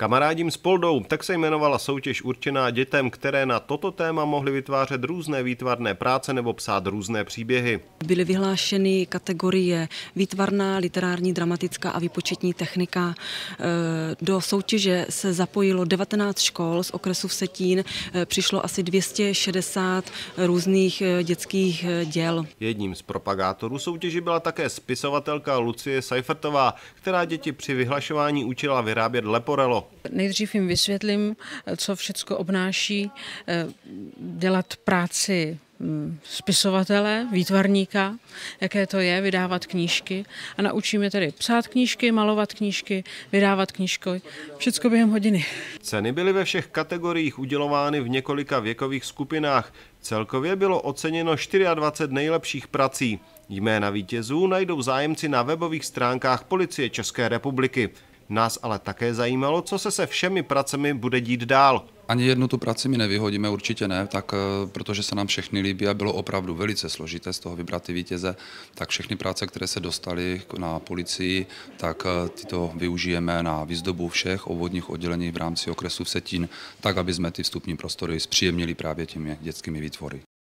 Kamarádím s Poldou, tak se jmenovala soutěž určená dětem, které na toto téma mohly vytvářet různé výtvarné práce nebo psát různé příběhy. Byly vyhlášeny kategorie výtvarná, literární, dramatická a výpočetní technika. E, do soutěže se zapojilo 19 škol z okresu Vsetín, e, přišlo asi 260 různých e, dětských děl. Jedním z propagátorů soutěži byla také spisovatelka Lucie Seifertová, která děti při vyhlašování učila vyrábět leporelo. Nejdřív jim vysvětlím, co všechno obnáší eh, dělat práci hm, spisovatele, výtvarníka, jaké to je vydávat knížky. A naučíme tedy psát knížky, malovat knížky, vydávat knížky. Všecko během hodiny. Ceny byly ve všech kategoriích udělovány v několika věkových skupinách. Celkově bylo oceněno 24 nejlepších prací. Jména vítězů najdou zájemci na webových stránkách Policie České republiky. Nás ale také zajímalo, co se se všemi pracemi bude dít dál. Ani jednu tu práci mi nevyhodíme, určitě ne, tak, eh, protože se nám všechny líbí a bylo opravdu velice složité z toho vybrat ty vítěze, tak všechny práce, které se dostaly na policii, tak eh, tyto využijeme na výzdobu všech obvodních oddělení v rámci okresu Vsetín, tak, aby jsme ty vstupní prostory zpříjemnili právě těmi dětskými výtvory.